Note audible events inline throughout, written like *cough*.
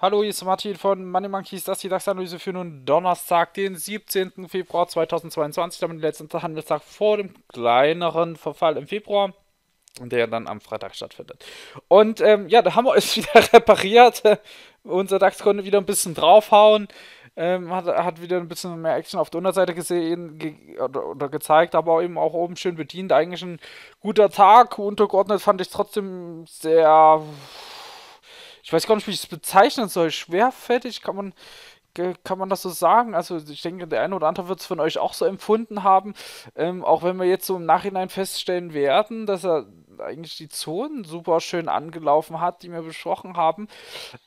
Hallo, hier ist Martin von Money Monkeys. Das ist die DAX-Analyse für nun Donnerstag, den 17. Februar 2022, damit der letzte Handelstag vor dem kleineren Verfall im Februar der dann am Freitag stattfindet. Und ähm, ja, haben wir es *laughs* wieder repariert. Unser DAX konnte wieder ein bisschen draufhauen. Ähm, hat, hat wieder ein bisschen mehr Action auf der Unterseite gesehen ge oder, oder, gezeigt, aber eben auch oben schön bedient. Eigentlich ein guter Tag. Untergeordnet fand ich trotzdem sehr. Ich weiß gar nicht, wie ich es bezeichnen soll. Schwerfältig kann man, kann man das so sagen? Also ich denke, der eine oder andere wird es von euch auch so empfunden haben, ähm, auch wenn wir jetzt so im Nachhinein feststellen werden, dass er eigentlich die Zonen super schön angelaufen hat, die wir besprochen haben.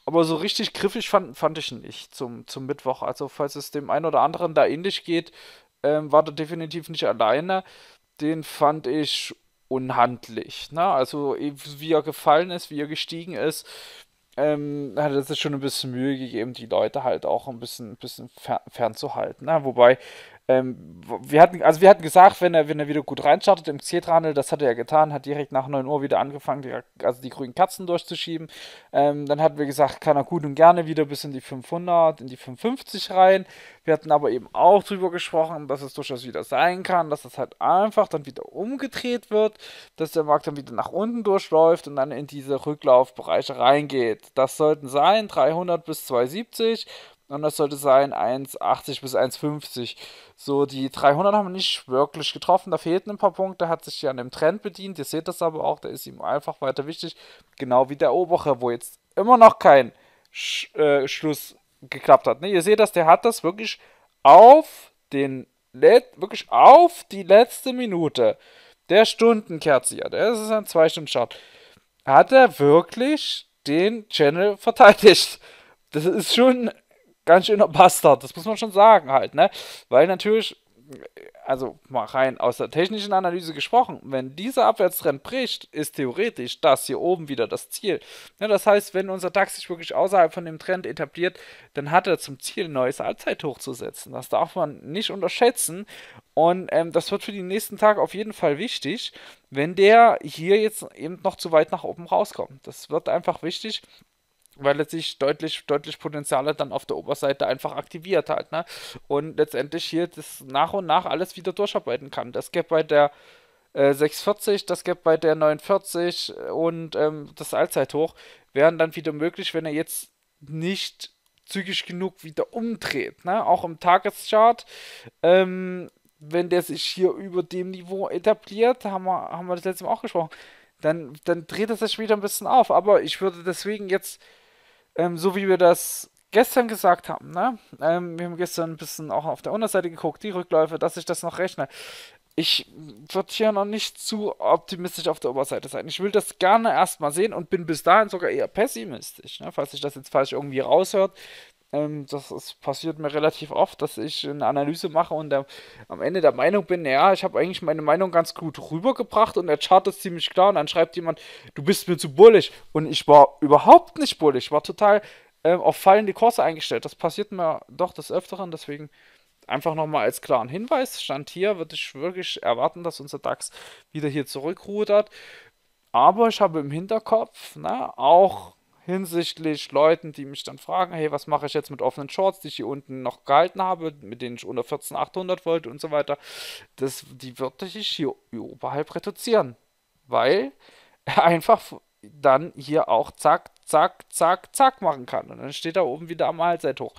Aber so richtig griffig fand, fand ich nicht zum, zum Mittwoch. Also falls es dem einen oder anderen da ähnlich geht, ähm, war der definitiv nicht alleine. Den fand ich unhandlich. Ne? Also eh, wie er gefallen ist, wie er gestiegen ist, ähm, hat es schon ein bisschen Mühe gegeben, die Leute halt auch ein bisschen, ein bisschen fernzuhalten. ne? Wobei ähm, wir hatten, also wir hatten gesagt, wenn er, wenn er wieder gut reinstartet im Xetra-Handel, das hat er ja getan, hat direkt nach 9 Uhr wieder angefangen, die, also die grünen Katzen durchzuschieben. Ähm, dann hatten wir gesagt, kann er gut und gerne wieder bis in die 500, in die 550 rein. Wir hatten aber eben auch drüber gesprochen, dass es durchaus wieder sein kann, dass das halt einfach dann wieder umgedreht wird, dass der Markt dann wieder nach unten durchläuft und dann in diese Rücklaufbereiche reingeht. Das sollten sein 300 bis 270 und das sollte sein 1,80 bis 1,50. So, die 300 haben wir nicht wirklich getroffen. Da fehlten ein paar Punkte. Hat sich ja an dem Trend bedient. Ihr seht das aber auch. Der ist ihm einfach weiter wichtig. Genau wie der obere, wo jetzt immer noch kein Sch äh, Schluss geklappt hat. Ne? Ihr seht das, der hat das wirklich auf den Let wirklich auf die letzte Minute der Stundenkerze, hier. das ist ein zwei stunden chart hat er wirklich den Channel verteidigt. Das ist schon ganz schöner Bastard, das muss man schon sagen halt, ne? Weil natürlich, also mal rein aus der technischen Analyse gesprochen, wenn dieser Abwärtstrend bricht, ist theoretisch das hier oben wieder das Ziel. Ja, ne, das heißt, wenn unser DAX sich wirklich außerhalb von dem Trend etabliert, dann hat er zum Ziel, ein neues Allzeithoch zu setzen. Das darf man nicht unterschätzen. Und ähm, das wird für den nächsten Tag auf jeden Fall wichtig, wenn der hier jetzt eben noch zu weit nach oben rauskommt. Das wird einfach wichtig weil er sich deutlich, deutlich Potenziale dann auf der Oberseite einfach aktiviert hat, ne? Und letztendlich hier das nach und nach alles wieder durcharbeiten kann. Das Gap bei der äh, 640, das Gap bei der 49 äh, und ähm, das Allzeithoch wären dann wieder möglich, wenn er jetzt nicht zügig genug wieder umdreht, ne? Auch im Tageschart, ähm, wenn der sich hier über dem Niveau etabliert, haben wir, haben wir das letzte Mal auch gesprochen dann, dann dreht es sich wieder ein bisschen auf. Aber ich würde deswegen jetzt, ähm, so wie wir das gestern gesagt haben, ne? Ähm, wir haben gestern ein bisschen auch auf der Unterseite geguckt, die Rückläufe, dass ich das noch rechne. Ich würde hier noch nicht zu optimistisch auf der Oberseite sein. Ich will das gerne erstmal sehen und bin bis dahin sogar eher pessimistisch. Ne? Falls sich das jetzt falsch irgendwie raushört, ähm, das ist, passiert mir relativ oft, dass ich eine Analyse mache und der, am Ende der Meinung bin, naja, ich habe eigentlich meine Meinung ganz gut rübergebracht und der Chart ist ziemlich klar und dann schreibt jemand, du bist mir zu bullig. Und ich war überhaupt nicht bullig, war total ähm, auf fallende Kurse eingestellt. Das passiert mir doch des Öfteren, deswegen einfach nochmal als klaren Hinweis. Stand hier würde ich wirklich erwarten, dass unser DAX wieder hier zurückrudert. Aber ich habe im Hinterkopf, na, ne, auch hinsichtlich Leuten, die mich dann fragen, hey, was mache ich jetzt mit offenen Shorts, die ich hier unten noch gehalten habe, mit denen ich unter 14800 wollte und so weiter, das, die würde ich hier oberhalb reduzieren, weil er *laughs* einfach dann hier auch zack, zack, zack, zack machen kann und dann steht da oben wieder am Halbzeit hoch.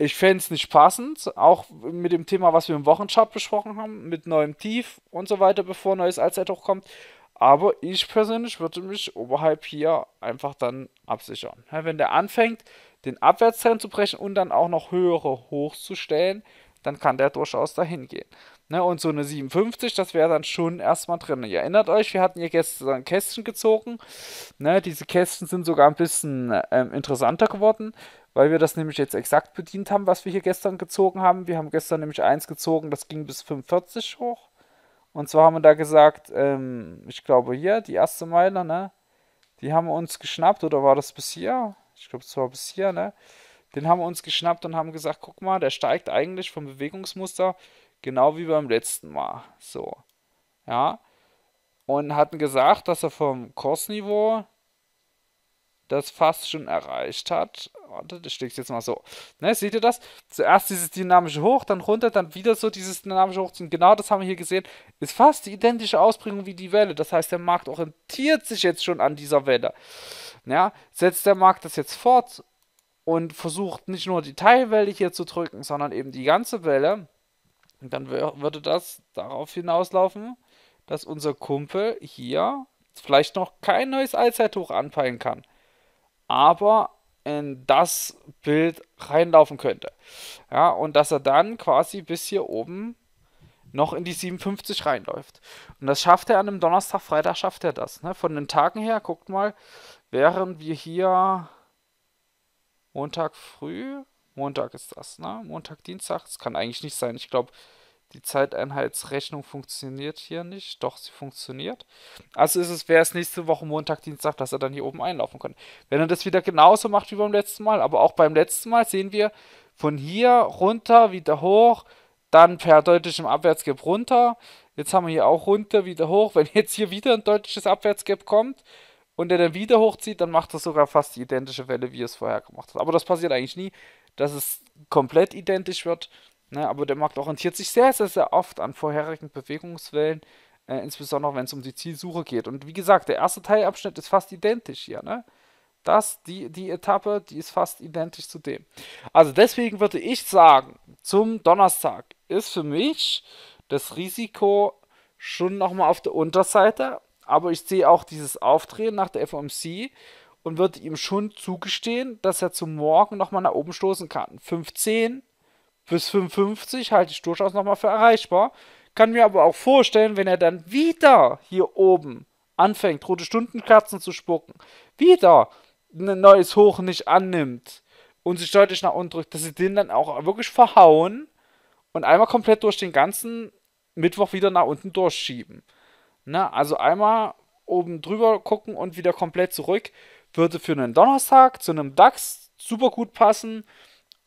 Ich fände es nicht passend, auch mit dem Thema, was wir im Wochenchart besprochen haben, mit neuem Tief und so weiter, bevor neues Allzeithoch kommt. Aber ich persönlich würde mich oberhalb hier einfach dann absichern. Wenn der anfängt, den Abwärtstrend zu brechen und dann auch noch höhere hochzustellen, dann kann der durchaus dahin gehen. Ne, und so eine 57, das wäre dann schon erstmal drin. Ihr erinnert euch, wir hatten hier gestern Kästchen gezogen. Ne, diese Kästchen sind sogar ein bisschen ähm, interessanter geworden, weil wir das nämlich jetzt exakt bedient haben, was wir hier gestern gezogen haben. Wir haben gestern nämlich eins gezogen, das ging bis 45 hoch. Und zwar haben wir da gesagt, ähm, ich glaube hier, die erste Meile, ne? Die haben uns geschnappt, oder war das bis hier? Ich glaube, es war bis hier, ne? Den haben wir uns geschnappt und haben gesagt, guck mal, der steigt eigentlich vom Bewegungsmuster genau wie beim letzten Mal. So. Ja. Und hatten gesagt, dass er vom Kursniveau das fast schon erreicht hat, Warte, das steckt jetzt mal so. Ne, seht ihr das? Zuerst dieses dynamische Hoch, dann runter, dann wieder so dieses dynamische Hoch. Und genau das haben wir hier gesehen. Ist fast die identische Ausprägung wie die Welle. Das heißt, der Markt orientiert sich jetzt schon an dieser Welle. Ja, setzt der Markt das jetzt fort und versucht nicht nur die Teilwelle hier zu drücken, sondern eben die ganze Welle, und dann würde das darauf hinauslaufen, dass unser Kumpel hier vielleicht noch kein neues Allzeithoch anpeilen kann. Aber in das Bild reinlaufen könnte. Ja, und dass er dann quasi bis hier oben noch in die 57 reinläuft. Und das schafft er an einem Donnerstag, Freitag schafft er das. Ne? Von den Tagen her, guckt mal, wären wir hier Montag früh, Montag ist das, ne? Montag, Dienstag, das kann eigentlich nicht sein. Ich glaube, die Zeiteinheitsrechnung funktioniert hier nicht. Doch, sie funktioniert. Also ist es, wäre es nächste Woche Montag, Dienstag, dass er dann hier oben einlaufen kann. Wenn er das wieder genauso macht wie beim letzten Mal, aber auch beim letzten Mal sehen wir von hier runter, wieder hoch, dann per deutlichem Abwärtsgap runter. Jetzt haben wir hier auch runter, wieder hoch. Wenn jetzt hier wieder ein deutliches Abwärtsgap kommt und er dann wieder hochzieht, dann macht er sogar fast die identische Welle, wie er es vorher gemacht hat. Aber das passiert eigentlich nie, dass es komplett identisch wird. Ne, aber der Markt orientiert sich sehr, sehr, sehr oft an vorherigen Bewegungswellen, äh, insbesondere wenn es um die Zielsuche geht. Und wie gesagt, der erste Teilabschnitt ist fast identisch hier. Ne? Das, die, die Etappe, die ist fast identisch zu dem. Also deswegen würde ich sagen, zum Donnerstag ist für mich das Risiko schon nochmal auf der Unterseite, aber ich sehe auch dieses Aufdrehen nach der FOMC und würde ihm schon zugestehen, dass er zum Morgen nochmal nach oben stoßen kann. 15 bis 55 halte ich durchaus nochmal für erreichbar. Kann mir aber auch vorstellen, wenn er dann wieder hier oben anfängt, rote Stundenkerzen zu spucken, wieder ein neues Hoch nicht annimmt und sich deutlich nach unten drückt, dass sie den dann auch wirklich verhauen und einmal komplett durch den ganzen Mittwoch wieder nach unten durchschieben. Na, ne, also einmal oben drüber gucken und wieder komplett zurück. Würde für einen Donnerstag zu einem DAX super gut passen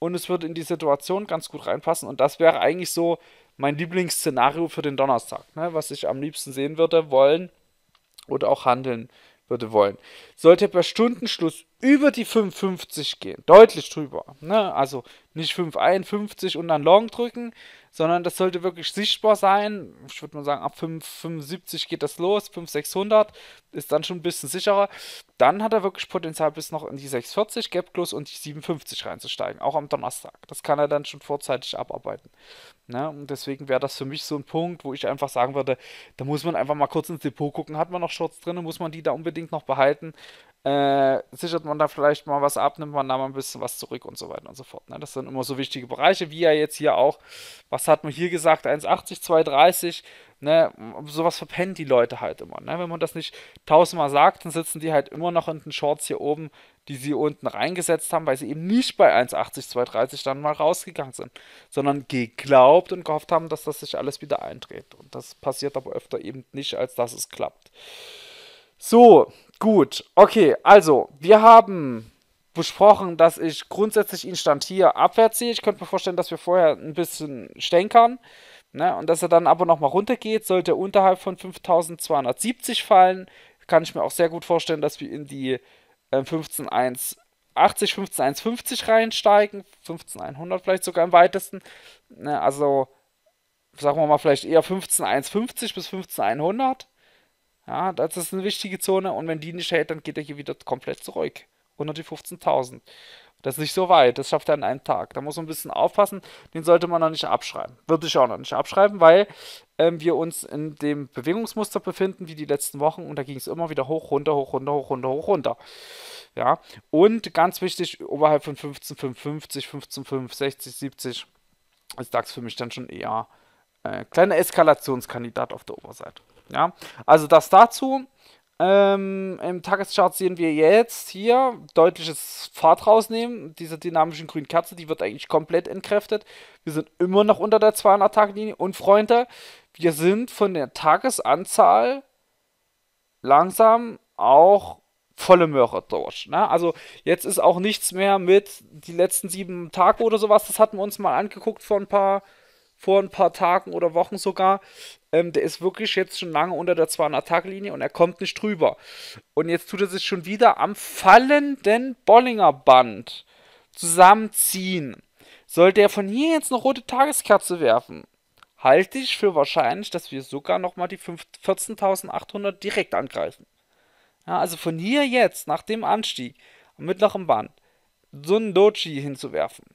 und es würde in die Situation ganz gut reinpassen. Und das wäre eigentlich so mein Lieblingsszenario für den Donnerstag, ne? was ich am liebsten sehen würde, wollen oder auch handeln würde wollen. Sollte per Stundenschluss über die 5,50 gehen. Deutlich drüber. Ne? Also nicht 5,51 und dann Long drücken, sondern das sollte wirklich sichtbar sein. Ich würde mal sagen, ab 5,75 geht das los. 5,600 ist dann schon ein bisschen sicherer. Dann hat er wirklich Potenzial, bis noch in die 6,40 Gap Close und die 7,50 reinzusteigen. Auch am Donnerstag. Das kann er dann schon vorzeitig abarbeiten. Ne? Und deswegen wäre das für mich so ein Punkt, wo ich einfach sagen würde, da muss man einfach mal kurz ins Depot gucken. Hat man noch Shorts drin? Muss man die da unbedingt noch behalten? äh, sichert man da vielleicht mal was ab, nimmt man da mal ein bisschen was zurück und so weiter und so fort. Ne? Das sind immer so wichtige Bereiche, wie ja jetzt hier auch, was hat man hier gesagt, 1,80, 2,30, ne? sowas verpennen die Leute halt immer. Ne? Wenn man das nicht tausendmal sagt, dann sitzen die halt immer noch in den Shorts hier oben, die sie unten reingesetzt haben, weil sie eben nicht bei 1,80, 2,30 dann mal rausgegangen sind, sondern geglaubt und gehofft haben, dass das sich alles wieder eindreht. Und das passiert aber öfter eben nicht, als dass es klappt. So, gut. Okay, also, wir haben besprochen, dass ich grundsätzlich Stand hier abwärts sehe. Ich könnte mir vorstellen, dass wir vorher ein bisschen stänkern. Ne? Und dass er dann aber nochmal runter geht. Sollte er unterhalb von 5270 fallen, kann ich mir auch sehr gut vorstellen, dass wir in die äh, 151 15150 reinsteigen. 15100 vielleicht sogar im weitesten. Ne? Also, sagen wir mal, vielleicht eher 15150 bis 15100. Ja, das ist eine wichtige Zone und wenn die nicht hält, dann geht er hier wieder komplett zurück. Unter die 15.000. Das ist nicht so weit, das schafft er an einem Tag. Da muss man ein bisschen aufpassen, den sollte man noch nicht abschreiben. Würde ich auch noch nicht abschreiben, weil ähm, wir uns in dem Bewegungsmuster befinden, wie die letzten Wochen, und da ging es immer wieder hoch, runter, hoch, runter, hoch, runter, hoch, runter. Ja, und ganz wichtig, oberhalb von 15,55, 15,5, 60, 70 ist DAX für mich dann schon eher äh, kleiner Eskalationskandidat auf der Oberseite. Ja, also das dazu. Ähm, Im Tageschart sehen wir jetzt hier deutliches Fahrt rausnehmen. Diese dynamischen grünen Kerze, die wird eigentlich komplett entkräftet. Wir sind immer noch unter der 200-Tag-Linie. Und Freunde, wir sind von der Tagesanzahl langsam auch volle Möhre durch. Ne? Also jetzt ist auch nichts mehr mit die letzten sieben Tage oder sowas. Das hatten wir uns mal angeguckt vor ein paar vor ein paar Tagen oder Wochen sogar. Ähm, der ist wirklich jetzt schon lange unter der 200-Tag-Linie und er kommt nicht drüber. Und jetzt tut er sich schon wieder am fallenden Bollinger-Band zusammenziehen. Sollte er von hier jetzt eine rote Tageskerze werfen, halte ich für wahrscheinlich, dass wir sogar nochmal die 14.800 direkt angreifen. Ja, also von hier jetzt, nach dem Anstieg, am mittleren Band, so einen Doji hinzuwerfen,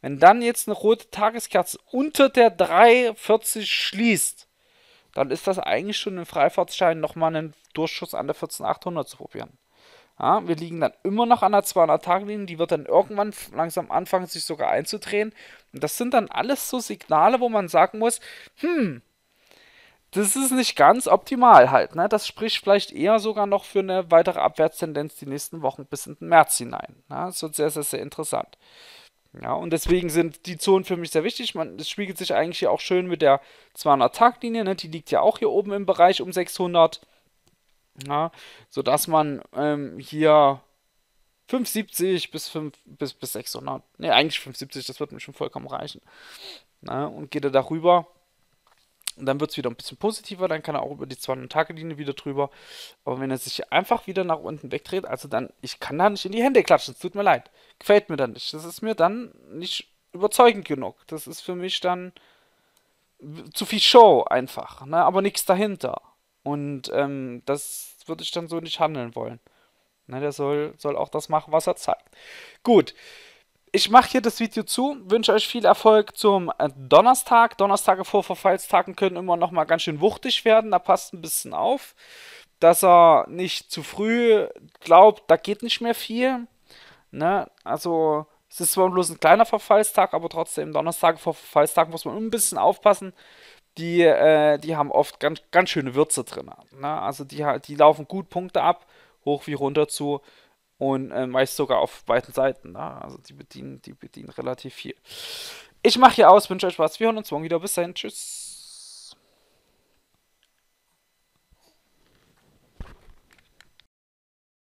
wenn dann jetzt eine rote Tageskerze unter der 340 schließt, dann ist das eigentlich schon ein Freifahrtschein, nochmal einen Durchschuss an der 14800 zu probieren. Ja, wir liegen dann immer noch an der 200-Tage-Linie, die wird dann irgendwann langsam anfangen, sich sogar einzudrehen. Und das sind dann alles so Signale, wo man sagen muss, hm, das ist nicht ganz optimal halt. Ne? Das spricht vielleicht eher sogar noch für eine weitere Abwärtstendenz die nächsten Wochen bis in den März hinein. Ne? Das wird sehr, sehr, sehr interessant. Ja, und deswegen sind die Zonen für mich sehr wichtig. Man, das spiegelt sich eigentlich hier auch schön mit der 200-Tag-Linie. Ne? Die liegt ja auch hier oben im Bereich um 600. Ja, sodass man ähm, hier 570 bis, 5, bis, bis 600, ne, eigentlich 570, das wird mir schon vollkommen reichen. Na, ne, und geht er darüber, und dann wird es wieder ein bisschen positiver, dann kann er auch über die 200-Tage-Linie wieder drüber. Aber wenn er sich einfach wieder nach unten wegdreht, also dann, ich kann da nicht in die Hände klatschen, es tut mir leid. Gefällt mir dann nicht. Das ist mir dann nicht überzeugend genug. Das ist für mich dann zu viel Show einfach, ne? aber nichts dahinter. Und ähm, das würde ich dann so nicht handeln wollen. Ne, der soll, soll auch das machen, was er zeigt. Gut ich mache hier das Video zu, wünsche euch viel Erfolg zum äh, Donnerstag. Donnerstage vor Verfallstagen können immer noch mal ganz schön wuchtig werden. Da passt ein bisschen auf, dass er nicht zu früh glaubt, da geht nicht mehr viel. Ne? Also es ist zwar bloß ein kleiner Verfallstag, aber trotzdem Donnerstage vor Verfallstagen muss man ein bisschen aufpassen. Die, äh, die haben oft ganz, ganz schöne Würze drin. Ne? Also die, die laufen gut Punkte ab, hoch wie runter zu und äh, meist sogar auf beiden Seiten. Na? Ne? Also die bedienen, die bedienen relativ viel. Ich mache hier aus, wünsche euch Spaß. Wir hören uns morgen wieder. Bis dahin. Tschüss.